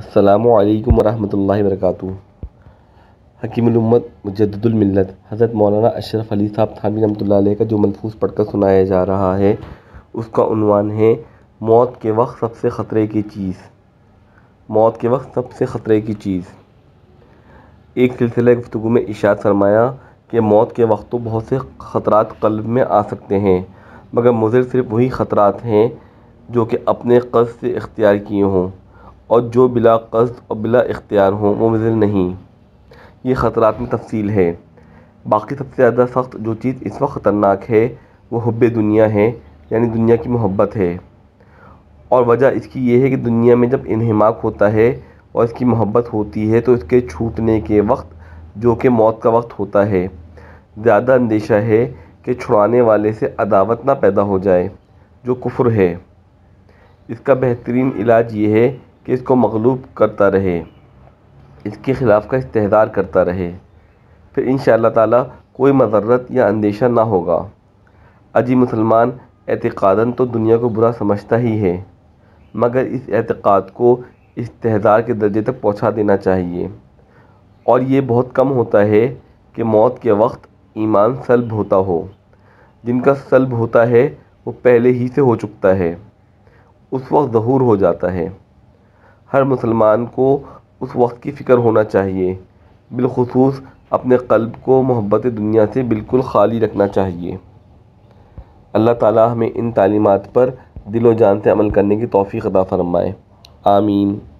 السلام علیکم ورحمۃ اللہ وبرکاتہ حکیم الامت مجدد الملت حضرت مولانا اشرف علی صاحب تھانوی رحمۃ اللہ علیہ کا جو ملفوظ پڑھ کر سنایا جا رہا ہے اس کا عنوان ہے موت کے وقت سب سے خطرے کی چیز موت کے وقت سب سے خطرے کی چیز ایک سلسلہ گفتگو میں اشاعت فرمایا کہ موت کے وقت تو بہت سے خطرات قلب میں آ سکتے ہیں مگر مضر صرف وہی خطرات ہیں جو کہ اپنے قصد سے اختیار کیے ہوں اور جو بلا قصد اور بلا اختیار ہوں وہ مضر نہیں یہ خطرات میں تفصیل ہے باقی سب سے زیادہ سخت جو چیز اس وقت خطرناک ہے وہ حب دنیا ہے یعنی دنیا کی محبت ہے اور وجہ اس کی یہ ہے کہ دنیا میں جب انہماک ہوتا ہے اور اس کی محبت ہوتی ہے تو اس کے چھوٹنے کے وقت جو کہ موت کا وقت ہوتا ہے زیادہ اندیشہ ہے کہ چھڑانے والے سے عداوت نہ پیدا ہو جائے جو کفر ہے اس کا بہترین علاج یہ ہے کہ اس کو مغلوب کرتا رہے اس کے خلاف کا استہدار کرتا رہے پھر انشاءاللہ تعالی اللہ تعالیٰ کوئی مذرت یا اندیشہ نہ ہوگا عجی مسلمان اعتقاداً تو دنیا کو برا سمجھتا ہی ہے مگر اس اعتقاد کو استہدار کے درجے تک پہنچا دینا چاہیے اور یہ بہت کم ہوتا ہے کہ موت کے وقت ایمان سلب ہوتا ہو جن کا سلب ہوتا ہے وہ پہلے ہی سے ہو چکتا ہے اس وقت ظہور ہو جاتا ہے ہر مسلمان کو اس وقت کی فکر ہونا چاہیے بالخصوص اپنے قلب کو محبت دنیا سے بالکل خالی رکھنا چاہیے اللہ تعالیٰ ہمیں ان تعلیمات پر دل و جان سے عمل کرنے کی توفیق عطا فرمائے آمین